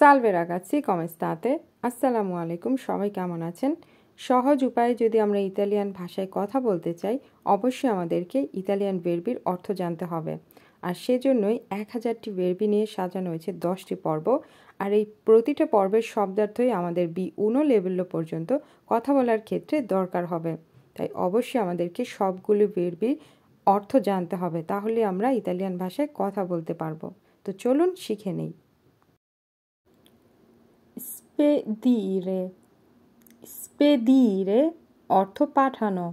সালভে রাগাচ্ছি কমেস্তাতে আসসালামু আলাইকুম সবাই কেমন আছেন সহজ উপায়ে যদি আমরা ইতালিয়ান ভাষায় কথা বলতে চাই অবশ্যই আমাদেরকে ইতালিয়ান বেরবির অর্থ জানতে হবে আর সেজন্যই এক হাজারটি বেরবি নিয়ে সাজানো হয়েছে দশটি পর্ব আর এই প্রতিটা পর্বের শব্দার্থই আমাদের বি উনো লেভেল পর্যন্ত কথা বলার ক্ষেত্রে দরকার হবে তাই অবশ্যই আমাদেরকে সবগুলো বেরবি অর্থ জানতে হবে তাহলে আমরা ইতালিয়ান ভাষায় কথা বলতে পারবো তো চলুন শিখে নেই spedire spedire অর্থ patano.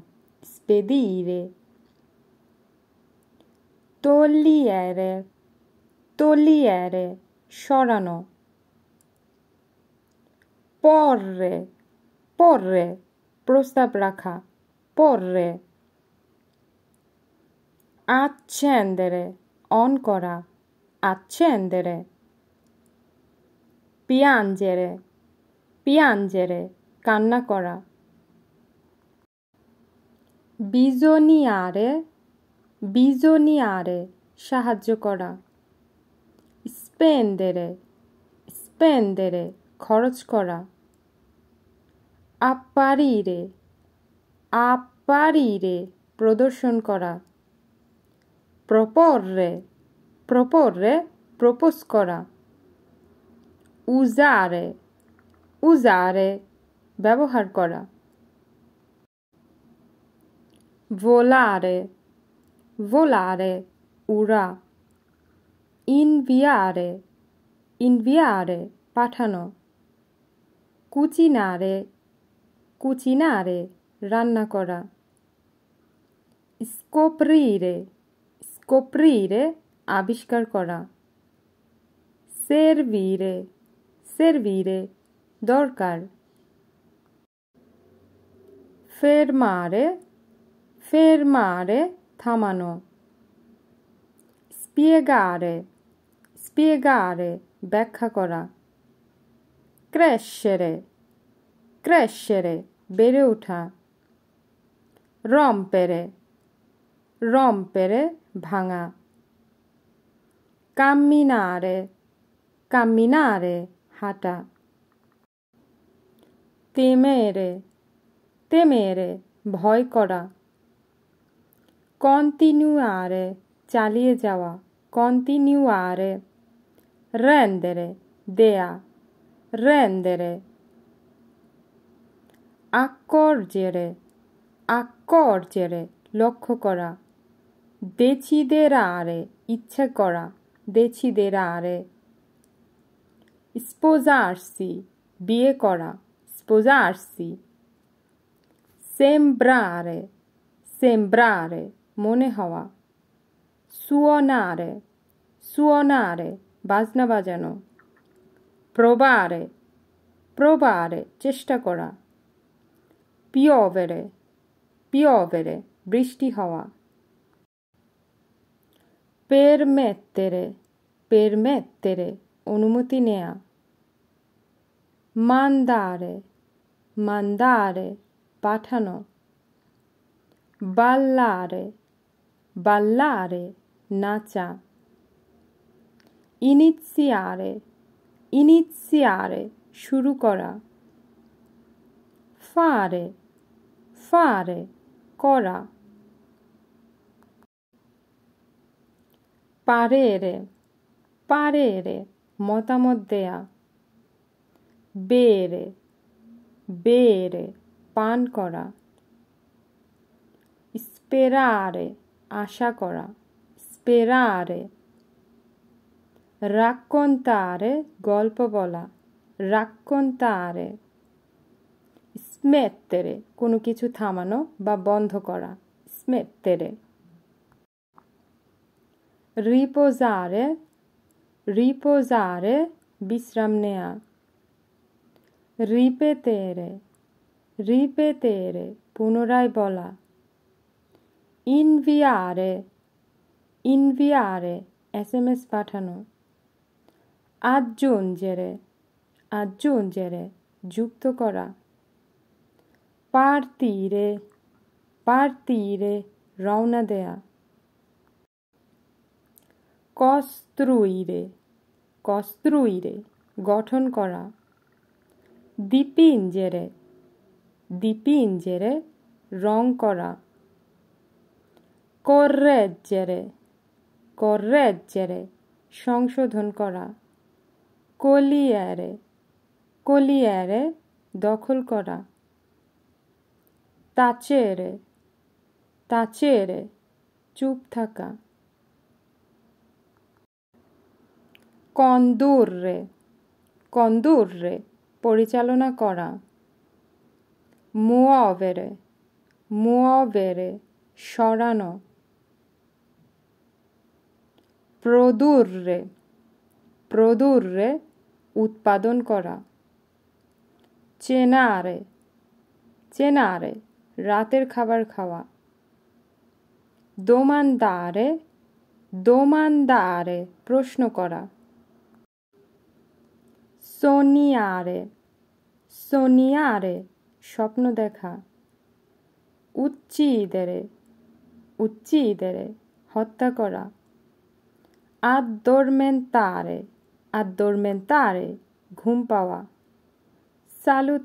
spedire togliere togliere sciorano. porre porre Prosta রাখা porre accendere Ancora. accendere piangere পিয়াঞ্জেরে কান্না করা বিজনিয়ারে বিজনিয়ারে সাহায্য করা স্পেন্ডেরে স্পেন্ডেরে খরচ করা আপারিরে আপারিরে প্রদর্শন করা প্রপররে প্রপররে প্রপোজ করা উজারে usare ব্যবহার করা volare volare উড়া inviare inviare পাঠানো cucinare cucinare রান্না করা scoprire scoprire আবিষ্কার করা servire servire দরকার ফের মারে ফের মারে থামানো স্পিয়েগারে স্পিয়েগারে ব্যাখ্যা করা ক্র্যাশেরে ক্র্যাশেরে বেড়ে ওঠা রম্পেরে রম্পেরে ভাঙা কামিনারে কামিনারে হাঁটা তেমেরে তেমেরে ভয় করা কন্টিনিউয়ারে চালিয়ে যাওয়া কন্টিনিউয়ারে রেন্দেরে দেয়া রেন্দেরে আকর্জেরে আকর্জেরে লক্ষ্য করা দেচিদেরা আরে ইচ্ছে করা দেচিদেরা আরে স্পোজার্সি বিয়ে করা sposarsi. Sembrare, sembrare, mone hawa. suonare, suonare, basna bajano. Probare, probare, চেষ্টা piovere, piovere, bristi hawa. permettere, permettere, onumutinea. নেয়া mandare, mandare patano. ballare ballare নাচা iniziare iniziare shurukora. fare fare করা parere parere motamodea. bere বেড়ে পান করা স্পেরারে আশা করা স্পেরারে রাক্কন্তারে গল্প বলা রাক্কন্তারে স্মেত্তেরে কোনো কিছু থামানো বা বন্ধ করা স্মেত্তেরে রিপোজারে রিপোজারে বিশ্রাম নেয়া রিপে তেরে রিপে তেরে পুনরায় বলা ইনভিয়ারে ইনভিয়ারে এস এম এস পাঠানো আজ্জোঞ্জেরে আজ্জোঞ্জেরে যুক্ত করা পার তীরে পার তীরে রওনা দেয়া কস্ত্রুইরে কস্ত্রুইরে গঠন করা dipingere dipingere রং করা correggere correggere সংশোধন করা কলিয়ারে কলিয়ারে দখল করা তাচেরে তাচেরে চুপ থাকা condurre condurre পরিচালনা করা মুয়া মুওভেরে সরানো প্রদুর রে উৎপাদন করা চেনা চেনা রে রাতের খাবার খাওয়া দোমানদারে দোমানদারে প্রশ্ন করা সোনিয়ারে সোনিয়ারে স্বপ্ন দেখা উচ্চি উচ্চি দেরে হত্যা করা আদোরমেন্তারে তারে ঘুম পাওয়া সালু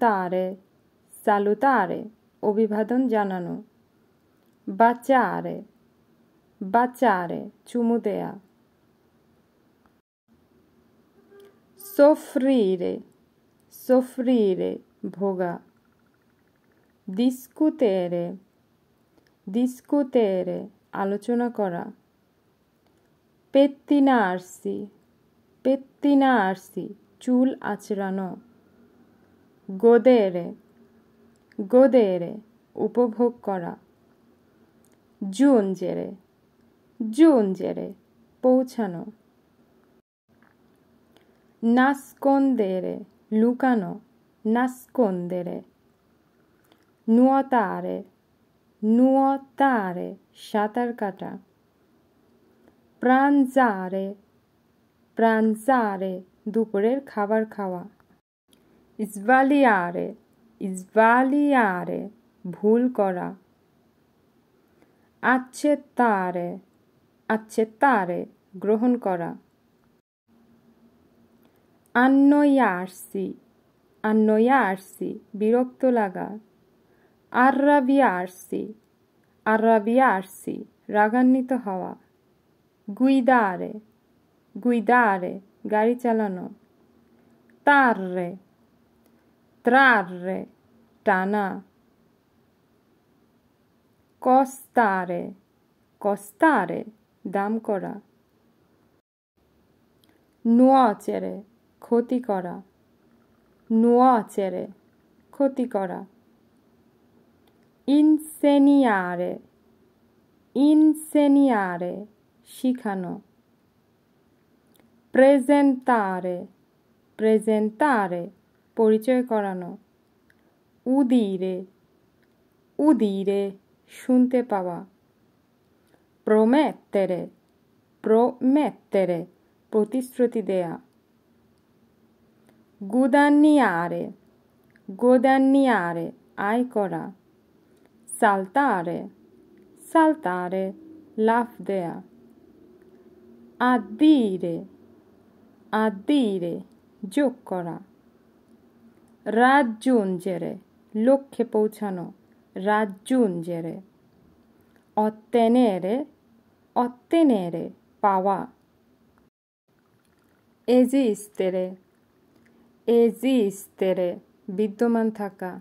তারে অভিবাদন জানানো বাচারে বাচারে চুমু দেয়া soffrire, soffrire, bhoga. Discutere, discutere, আলোচনা করা pettinarsi, pettinarsi, chul acerano. godere, godere, upobhog করা giungere, giungere, পৌঁছানো nascondere, lucano, nascondere, nuotare, nuotare, সাঁতার কাটা প্রাঞ্জারে প্রাঞ্জারে দুপুরের খাবার খাওয়া ইসবালিয়ারে ইসবালিয়ারে ভুল করা আচ্ছেতারে আচ্ছেতারে গ্রহণ করা আন্নয়া আরসি আন্নয়া আরসি বিরক্ত লাগা আর্রাবিয়া আরসি আর্রাবিয়া আরসি রাগান্বিত হওয়া গুইদা আরে গুইদা আরে গাড়ি চালানো তার রে ত্রার রে টানা কস্তারে কস্তারে দাম করা নোয়াচেরে ক্ষতি করা নোয়া চেরে ক্ষতি করা ইনসেনিয়ারে ইনসেনিয়ারে শিখানো প্রেজেন্টারে প্রেজেন্টারে পরিচয় করানো উদিরে উদিরে শুনতে পাওয়া প্রমেত্তেরে প্রমেত্তেরে প্রতিশ্রুতি দেয়া guadagnare, guadagnare, ancora, saltare, saltare, l'afdea, addire, addire, giocora, raggiungere, লক্ষ্যে পৌঁছানো Raggiungere. Ottenere. Ottenere. Pawa. Esistere. Esistere, বিদ্যমান থাকা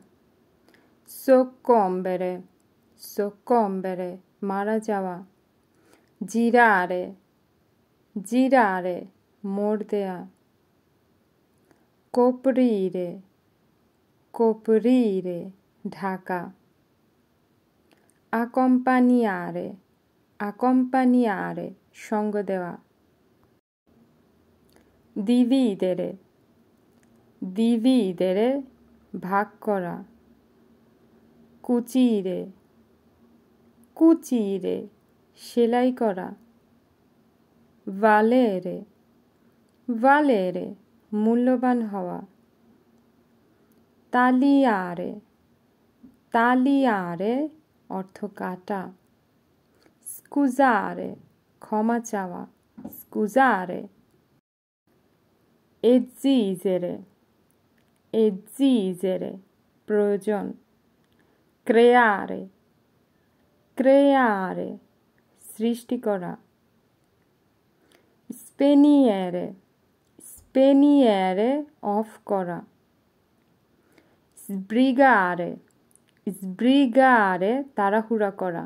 soccombere, soccombere, মারা যাওয়া girare, girare, মোড় দেয়া coprire, coprire, Dhaka accompagnare, accompagnare, সঙ্গ দেওয়া dividere, দিবিদেরে ভাগ করা কুচিরে কুচিরে সেলাই করা ভালেরে ভালেরে মূল্যবান হওয়া তালিয়ারে তালিয়ারে অর্থ কাটা স্কুজারে ক্ষমা চাওয়া স্কুজারে এজিজেরে esigere, প্রয়োজন creare creare সৃষ্টি speniere speniere অফ করা sbrigare sbrigare তাড়াহুড়া করা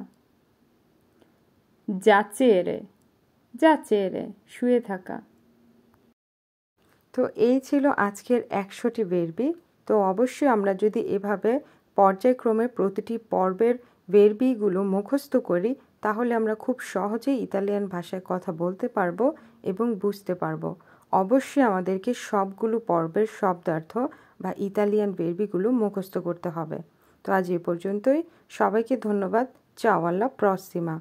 যাচেরে যাচেরে শুয়ে তো এই ছিল আজকের একশোটি বেরবি তো অবশ্যই আমরা যদি এভাবে পর্যায়ক্রমে প্রতিটি পর্বের বেরবিগুলো মুখস্থ করি তাহলে আমরা খুব সহজেই ইতালিয়ান ভাষায় কথা বলতে পারবো এবং বুঝতে পারবো অবশ্যই আমাদেরকে সবগুলো পর্বের শব্দার্থ বা ইতালিয়ান বেরবিগুলো মুখস্থ করতে হবে তো আজ এ পর্যন্তই সবাইকে ধন্যবাদ চাওয়াল্লা প্রসিমা